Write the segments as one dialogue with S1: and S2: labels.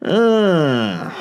S1: Hmm.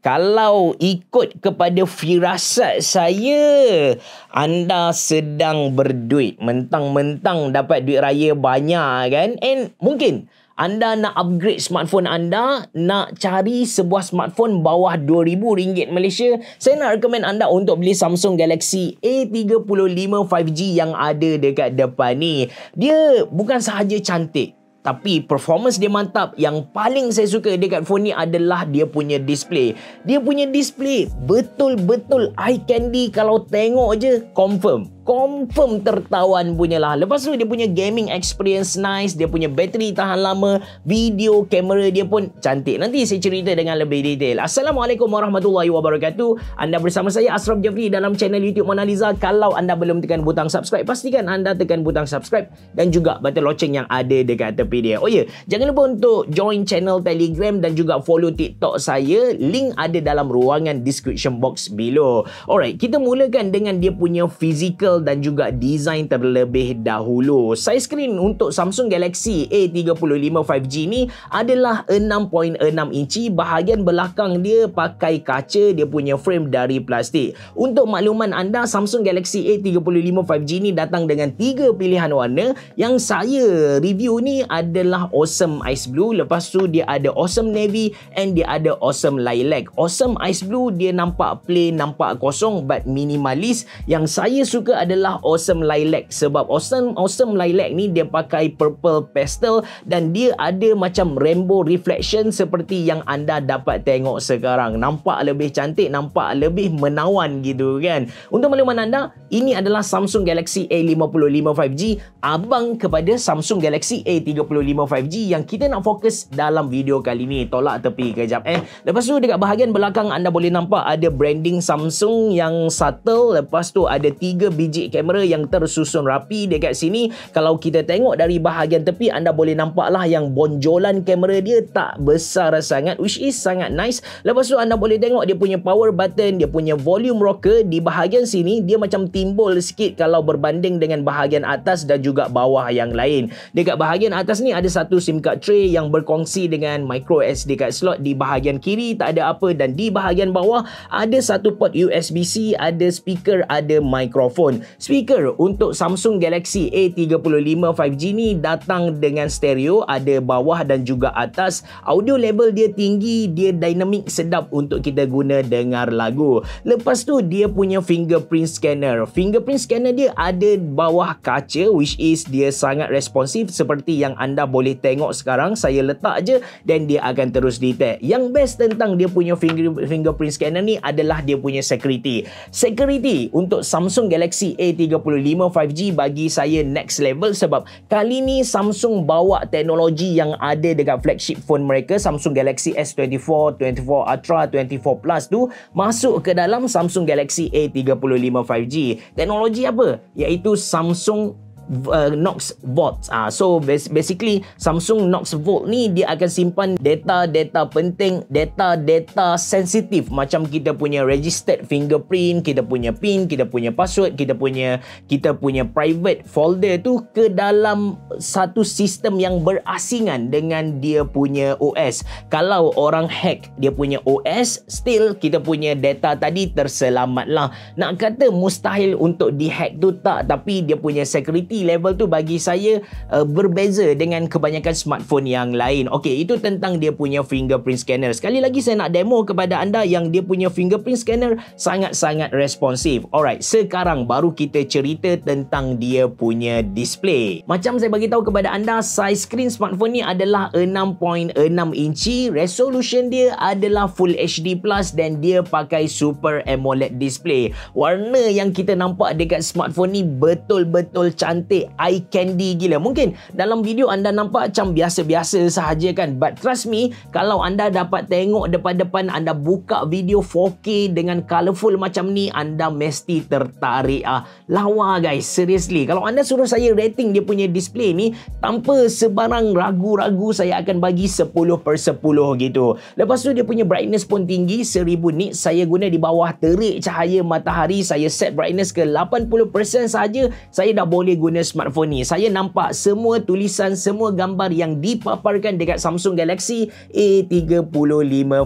S1: kalau ikut kepada firasat saya, anda sedang berduit. Mentang-mentang dapat duit raya banyak kan. And mungkin anda nak upgrade smartphone anda, nak cari sebuah smartphone bawah RM2,000 Malaysia, saya nak recommend anda untuk beli Samsung Galaxy A35 5G yang ada dekat depan ni. Dia bukan sahaja cantik, tapi performance dia mantap yang paling saya suka dekat phone ni adalah dia punya display dia punya display betul-betul eye candy kalau tengok je confirm confirm tertawan lah Lepas tu dia punya gaming experience nice, dia punya bateri tahan lama, video kamera dia pun cantik. Nanti saya cerita dengan lebih detail. Assalamualaikum warahmatullahi wabarakatuh. Anda bersama saya Asraf Jafri dalam channel YouTube Monaliza. Kalau anda belum tekan butang subscribe, pastikan anda tekan butang subscribe dan juga butang loceng yang ada dekat tepi dia. Oh ya, yeah. jangan lupa untuk join channel Telegram dan juga follow TikTok saya. Link ada dalam ruangan description box below. Alright, kita mulakan dengan dia punya physical model dan juga desain terlebih dahulu. Size skrin untuk Samsung Galaxy A35 5G ni adalah 6.6 inci. Bahagian belakang dia pakai kaca, dia punya frame dari plastik. Untuk makluman anda, Samsung Galaxy A35 5G ni datang dengan 3 pilihan warna. Yang saya review ni adalah Awesome Ice Blue. Lepas tu dia ada Awesome Navy and dia ada Awesome Lilac. Awesome Ice Blue dia nampak plain, nampak kosong but minimalis. Yang saya suka adalah Awesome Lilac sebab Awesome Awesome Lilac ni dia pakai purple pastel dan dia ada macam rainbow reflection seperti yang anda dapat tengok sekarang. Nampak lebih cantik, nampak lebih menawan gitu kan. Untuk makluman anda, ini adalah Samsung Galaxy A55 5G abang kepada Samsung Galaxy A35 5G yang kita nak fokus dalam video kali ni. Tolak tepi kejap eh. Lepas tu dekat bahagian belakang anda boleh nampak ada branding Samsung yang subtle. Lepas tu ada tiga biji objek kamera yang tersusun rapi dekat sini kalau kita tengok dari bahagian tepi anda boleh nampaklah yang bonjolan kamera dia tak besar sangat which is sangat nice lepas tu anda boleh tengok dia punya power button dia punya volume rocker di bahagian sini dia macam timbul sikit kalau berbanding dengan bahagian atas dan juga bawah yang lain dekat bahagian atas ni ada satu SIM card tray yang berkongsi dengan micro SD card slot di bahagian kiri tak ada apa dan di bahagian bawah ada satu port USB-C ada speaker ada microphone speaker untuk Samsung Galaxy A35 5G ni datang dengan stereo ada bawah dan juga atas audio level dia tinggi dia dynamic sedap untuk kita guna dengar lagu lepas tu dia punya fingerprint scanner fingerprint scanner dia ada bawah kaca which is dia sangat responsif seperti yang anda boleh tengok sekarang saya letak je dan dia akan terus detect yang best tentang dia punya finger, fingerprint scanner ni adalah dia punya security security untuk Samsung Galaxy a 35 5G bagi saya next level sebab kali ni Samsung bawa teknologi yang ada dekat flagship phone mereka Samsung Galaxy S24, 24 Ultra, 24 Plus tu masuk ke dalam Samsung Galaxy A35 5G. Teknologi apa? Iaitu Samsung uh, Knox Vault. Ah, so basically Samsung Knox Vault ni dia akan simpan data-data penting, data-data sensitif macam kita punya registered fingerprint, kita punya PIN, kita punya password, kita punya kita punya private folder tu ke dalam satu sistem yang berasingan dengan dia punya OS. Kalau orang hack dia punya OS, still kita punya data tadi terselamat lah. Nak kata mustahil untuk dihack tu tak, tapi dia punya security quality level tu bagi saya uh, berbeza dengan kebanyakan smartphone yang lain. Okey, itu tentang dia punya fingerprint scanner. Sekali lagi saya nak demo kepada anda yang dia punya fingerprint scanner sangat-sangat responsif. Alright, sekarang baru kita cerita tentang dia punya display. Macam saya bagi tahu kepada anda, size screen smartphone ni adalah 6.6 inci, resolution dia adalah full HD plus dan dia pakai super AMOLED display. Warna yang kita nampak dekat smartphone ni betul-betul cantik cantik eye candy gila mungkin dalam video anda nampak macam biasa-biasa sahaja kan but trust me kalau anda dapat tengok depan-depan anda buka video 4K dengan colourful macam ni anda mesti tertarik ah lawa guys seriously kalau anda suruh saya rating dia punya display ni tanpa sebarang ragu-ragu saya akan bagi 10 per 10 gitu lepas tu dia punya brightness pun tinggi 1000 nits saya guna di bawah terik cahaya matahari saya set brightness ke 80% saja saya dah boleh guna guna smartphone ni. Saya nampak semua tulisan, semua gambar yang dipaparkan dekat Samsung Galaxy A35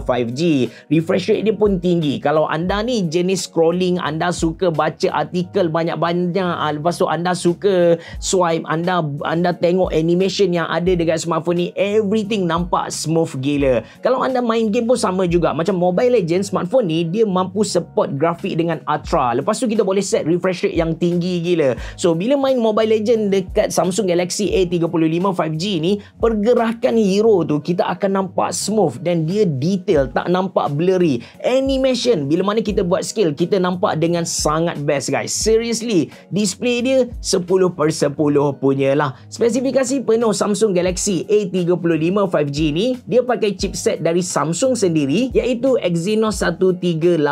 S1: 5G. Refresh rate dia pun tinggi. Kalau anda ni jenis scrolling, anda suka baca artikel banyak-banyak, ah, lepas tu anda suka swipe, anda anda tengok animation yang ada dekat smartphone ni, everything nampak smooth gila. Kalau anda main game pun sama juga. Macam Mobile Legends, smartphone ni dia mampu support grafik dengan Ultra. Lepas tu kita boleh set refresh rate yang tinggi gila. So, bila main Mobile Mobile Legend dekat Samsung Galaxy A35 5G ni pergerakan hero tu kita akan nampak smooth dan dia detail tak nampak blurry animation bila mana kita buat skill kita nampak dengan sangat best guys seriously display dia 10 per 10 punya lah spesifikasi penuh Samsung Galaxy A35 5G ni dia pakai chipset dari Samsung sendiri iaitu Exynos 1380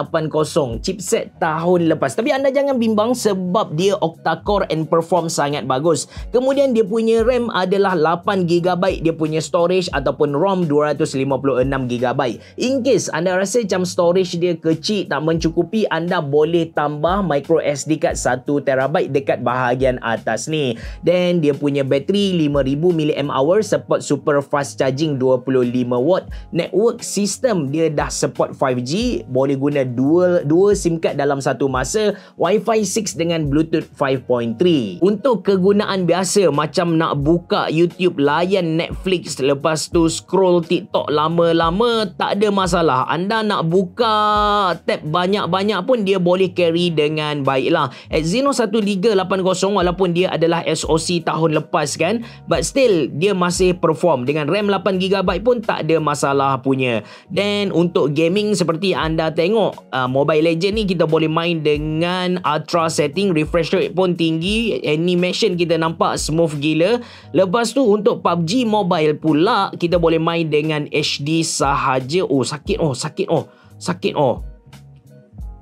S1: chipset tahun lepas tapi anda jangan bimbang sebab dia octa-core and perform sangat bagus. Kemudian dia punya RAM adalah 8GB dia punya storage ataupun ROM 256GB. In case anda rasa macam storage dia kecil tak mencukupi, anda boleh tambah micro SD card 1TB dekat bahagian atas ni. Dan dia punya bateri 5000mAh support super fast charging 25W. Network system dia dah support 5G boleh guna dual dua SIM card dalam satu masa. Wi-Fi 6 dengan Bluetooth 5.3. Untuk contoh kegunaan biasa macam nak buka YouTube layan Netflix lepas tu scroll TikTok lama-lama tak ada masalah anda nak buka tab banyak-banyak pun dia boleh carry dengan baiklah Exynos 13380 walaupun dia adalah SoC tahun lepas kan but still dia masih perform dengan RAM 8GB pun tak ada masalah punya dan untuk gaming seperti anda tengok uh, Mobile Legend ni kita boleh main dengan ultra setting refresh rate pun tinggi any animation kita nampak smooth gila. Lepas tu untuk PUBG Mobile pula kita boleh main dengan HD sahaja. Oh sakit oh sakit oh sakit oh.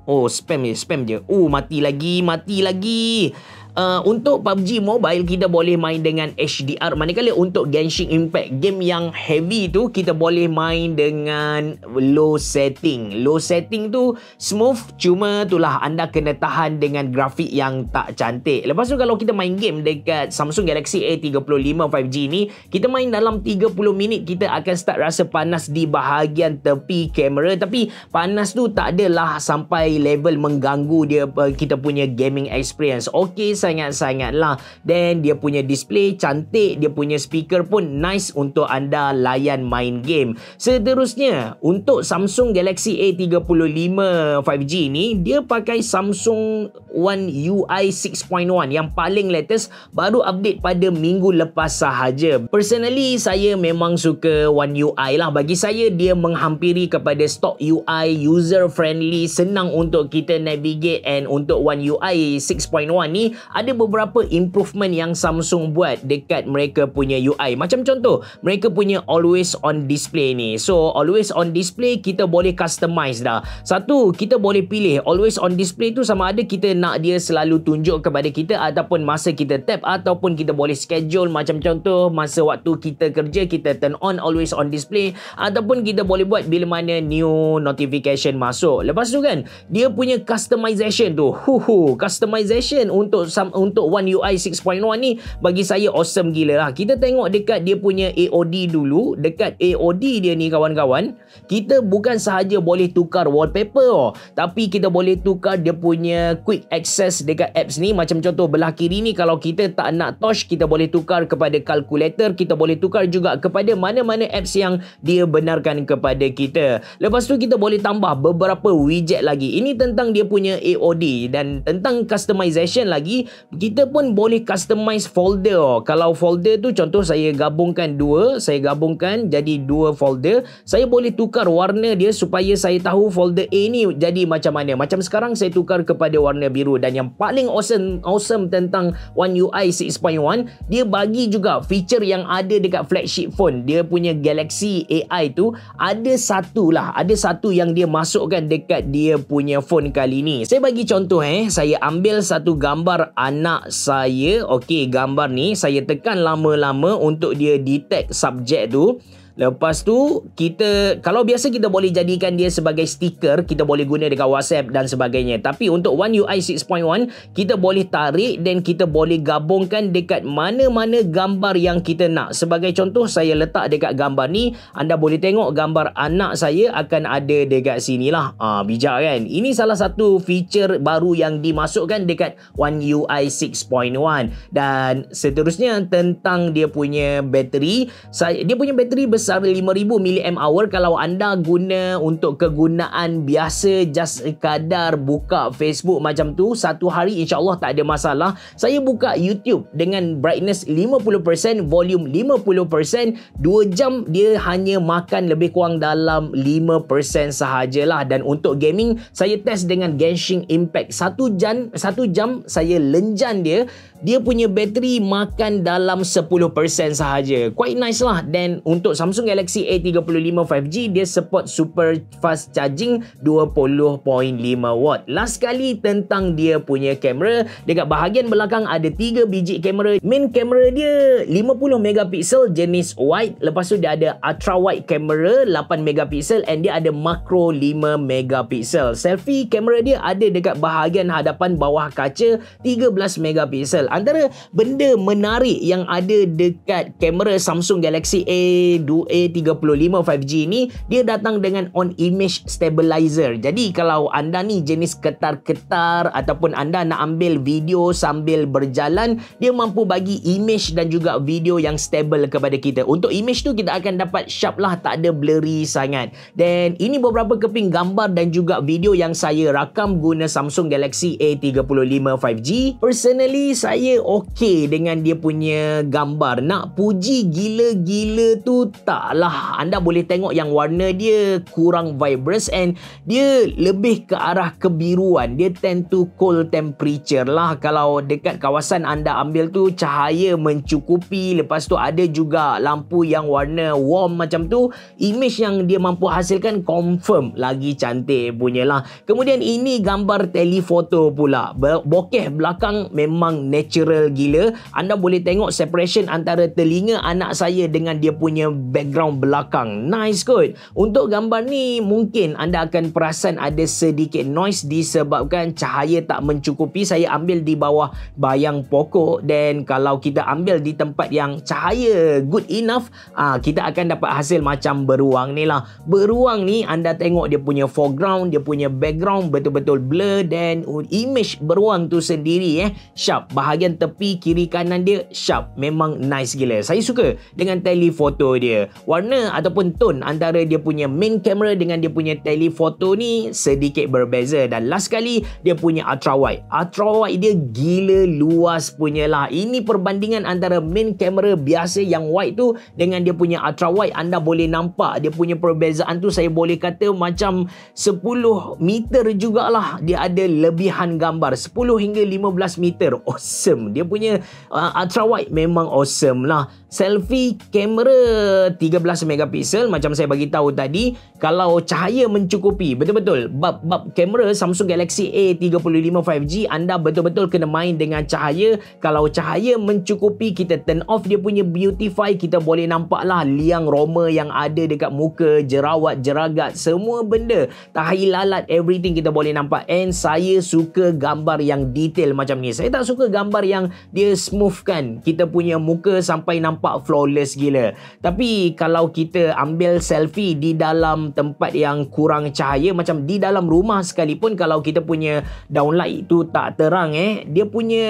S1: Oh spam je spam je. Oh mati lagi mati lagi. Uh, untuk PUBG Mobile kita boleh main dengan HDR manakala untuk Genshin Impact game yang heavy tu kita boleh main dengan low setting low setting tu smooth cuma itulah anda kena tahan dengan grafik yang tak cantik lepas tu kalau kita main game dekat Samsung Galaxy A35 5G ni kita main dalam 30 minit kita akan start rasa panas di bahagian tepi kamera tapi panas tu tak adalah sampai level mengganggu dia eh, kita punya gaming experience okey saya sangat sangat lah. Then dia punya display cantik, dia punya speaker pun nice untuk anda layan main game. Seterusnya, untuk Samsung Galaxy A35 5G ni, dia pakai Samsung One UI 6.1 yang paling latest baru update pada minggu lepas sahaja. Personally, saya memang suka One UI lah. Bagi saya, dia menghampiri kepada stock UI, user friendly, senang untuk kita navigate and untuk One UI 6.1 ni ada beberapa improvement yang Samsung buat dekat mereka punya UI macam contoh mereka punya always on display ni so always on display kita boleh customize dah satu kita boleh pilih always on display tu sama ada kita nak dia selalu tunjuk kepada kita ataupun masa kita tap ataupun kita boleh schedule macam contoh masa waktu kita kerja kita turn on always on display ataupun kita boleh buat bila mana new notification masuk lepas tu kan dia punya customization tu Huhu hu customization untuk some, untuk One UI 6.1 ni bagi saya awesome gila lah. Kita tengok dekat dia punya AOD dulu. Dekat AOD dia ni kawan-kawan. Kita bukan sahaja boleh tukar wallpaper oh. Tapi kita boleh tukar dia punya quick access dekat apps ni. Macam contoh belah kiri ni kalau kita tak nak touch kita boleh tukar kepada calculator. Kita boleh tukar juga kepada mana-mana apps yang dia benarkan kepada kita. Lepas tu kita boleh tambah beberapa widget lagi. Ini tentang dia punya AOD dan tentang customization lagi kita pun boleh customize folder oh. kalau folder tu contoh saya gabungkan dua saya gabungkan jadi dua folder saya boleh tukar warna dia supaya saya tahu folder A ni jadi macam mana macam sekarang saya tukar kepada warna biru dan yang paling awesome awesome tentang One UI 6.1 dia bagi juga feature yang ada dekat flagship phone dia punya Galaxy AI tu ada satu lah ada satu yang dia masukkan dekat dia punya phone kali ni saya bagi contoh eh saya ambil satu gambar anak saya okey gambar ni saya tekan lama-lama untuk dia detect subjek tu Lepas tu kita kalau biasa kita boleh jadikan dia sebagai stiker, kita boleh guna dekat WhatsApp dan sebagainya. Tapi untuk One UI 6.1, kita boleh tarik dan kita boleh gabungkan dekat mana-mana gambar yang kita nak. Sebagai contoh saya letak dekat gambar ni, anda boleh tengok gambar anak saya akan ada dekat sinilah. Ah ha, bijak kan. Ini salah satu feature baru yang dimasukkan dekat One UI 6.1 dan seterusnya tentang dia punya bateri. Saya, dia punya bateri besar sebesar 5000 mAh kalau anda guna untuk kegunaan biasa just kadar buka Facebook macam tu satu hari insyaallah tak ada masalah saya buka YouTube dengan brightness 50% volume 50% 2 jam dia hanya makan lebih kurang dalam 5% sahajalah dan untuk gaming saya test dengan Genshin Impact 1 jam satu jam saya lenjan dia dia punya bateri makan dalam 10% sahaja quite nice lah dan untuk Samsung Samsung Galaxy A35 5G dia support super fast charging 20.5 watt. Last kali tentang dia punya kamera, dekat bahagian belakang ada 3 biji kamera. Main kamera dia 50 megapixel jenis wide. Lepas tu dia ada ultra wide kamera 8 megapixel and dia ada makro 5 megapixel. Selfie kamera dia ada dekat bahagian hadapan bawah kaca 13 megapixel. Antara benda menarik yang ada dekat kamera Samsung Galaxy A 2 UA35 5G ni dia datang dengan on image stabilizer. Jadi kalau anda ni jenis ketar-ketar ataupun anda nak ambil video sambil berjalan, dia mampu bagi image dan juga video yang stable kepada kita. Untuk image tu kita akan dapat sharp lah, tak ada blurry sangat. Dan ini beberapa keping gambar dan juga video yang saya rakam guna Samsung Galaxy A35 5G. Personally saya okey dengan dia punya gambar. Nak puji gila-gila tu tak lah anda boleh tengok yang warna dia kurang vibrant, and dia lebih ke arah kebiruan dia tend to cold temperature lah kalau dekat kawasan anda ambil tu cahaya mencukupi lepas tu ada juga lampu yang warna warm macam tu image yang dia mampu hasilkan confirm lagi cantik punya lah. kemudian ini gambar telefoto pula bokeh belakang memang natural gila anda boleh tengok separation antara telinga anak saya dengan dia punya background belakang. Nice kot. Untuk gambar ni mungkin anda akan perasan ada sedikit noise disebabkan cahaya tak mencukupi. Saya ambil di bawah bayang pokok dan kalau kita ambil di tempat yang cahaya good enough aa, ah, kita akan dapat hasil macam beruang ni lah. Beruang ni anda tengok dia punya foreground, dia punya background betul-betul blur dan image beruang tu sendiri eh sharp. Bahagian tepi kiri kanan dia sharp. Memang nice gila. Saya suka dengan telephoto dia warna ataupun tone antara dia punya main camera dengan dia punya telephoto ni sedikit berbeza dan last kali dia punya ultra wide ultra wide dia gila luas punyalah ini perbandingan antara main camera biasa yang wide tu dengan dia punya ultra wide anda boleh nampak dia punya perbezaan tu saya boleh kata macam 10 meter jugalah dia ada lebihan gambar 10 hingga 15 meter awesome dia punya uh, ultra wide memang awesome lah selfie camera. 13 megapiksel macam saya bagi tahu tadi kalau cahaya mencukupi betul-betul bab bab kamera Samsung Galaxy A35 5G anda betul-betul kena main dengan cahaya kalau cahaya mencukupi kita turn off dia punya beautify kita boleh nampaklah liang roma yang ada dekat muka jerawat jeragat semua benda tahi lalat everything kita boleh nampak and saya suka gambar yang detail macam ni saya tak suka gambar yang dia smooth kan kita punya muka sampai nampak flawless gila tapi kalau kita ambil selfie di dalam tempat yang kurang cahaya macam di dalam rumah sekalipun kalau kita punya downlight tu tak terang eh dia punya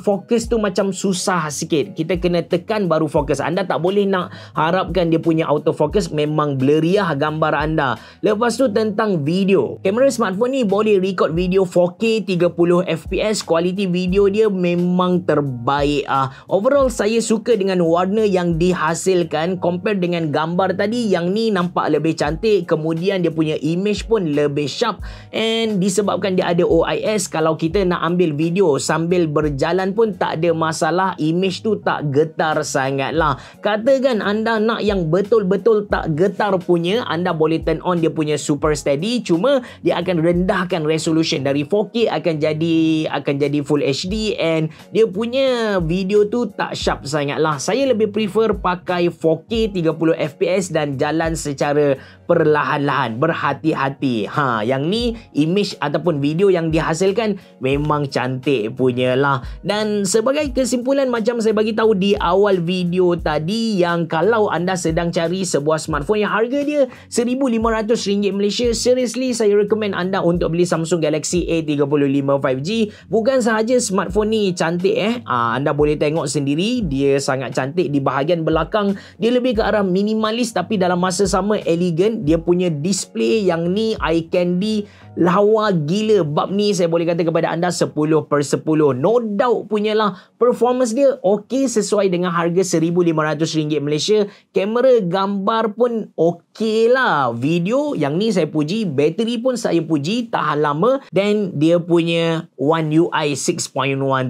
S1: fokus tu macam susah sikit kita kena tekan baru fokus anda tak boleh nak harapkan dia punya autofocus memang bleriah gambar anda lepas tu tentang video kamera smartphone ni boleh record video 4K 30fps kualiti video dia memang terbaik ah overall saya suka dengan warna yang dihasilkan compare dengan gambar tadi yang ni nampak lebih cantik kemudian dia punya image pun lebih sharp and disebabkan dia ada OIS kalau kita nak ambil video sambil berjalan pun tak ada masalah image tu tak getar sangat lah katakan anda nak yang betul-betul tak getar punya anda boleh turn on dia punya super steady cuma dia akan rendahkan resolution dari 4K akan jadi akan jadi full HD and dia punya video tu tak sharp sangat lah saya lebih prefer pakai 4K 30fps dan jalan secara perlahan-lahan, berhati-hati. Ha, yang ni image ataupun video yang dihasilkan memang cantik punyalah. Dan sebagai kesimpulan macam saya bagi tahu di awal video tadi yang kalau anda sedang cari sebuah smartphone yang harga dia RM1500 Malaysia, seriously saya recommend anda untuk beli Samsung Galaxy A35 5G. Bukan sahaja smartphone ni cantik eh. Ha, anda boleh tengok sendiri dia sangat cantik di bahagian belakang. Dia lebih ke arah minimalis tapi dalam masa sama elegan dia punya display yang ni eye candy lawa gila bab ni saya boleh kata kepada anda 10 per 10 no doubt punyalah performance dia ok sesuai dengan harga RM1,500 Malaysia kamera gambar pun ok lah video yang ni saya puji bateri pun saya puji tahan lama dan dia punya One UI 6.1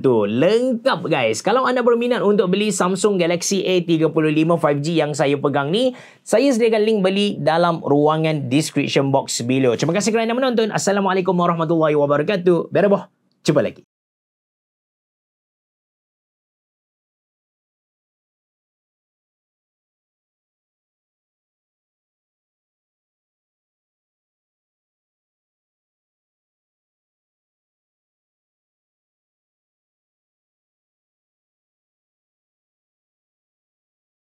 S1: tu lengkap guys kalau anda berminat untuk beli Samsung Galaxy A35 5G yang saya pegang ni saya sediakan link beli dalam dalam ruangan description box below. Terima kasih kerana menonton. Assalamualaikum warahmatullahi wabarakatuh. Berboh. Cuba lagi.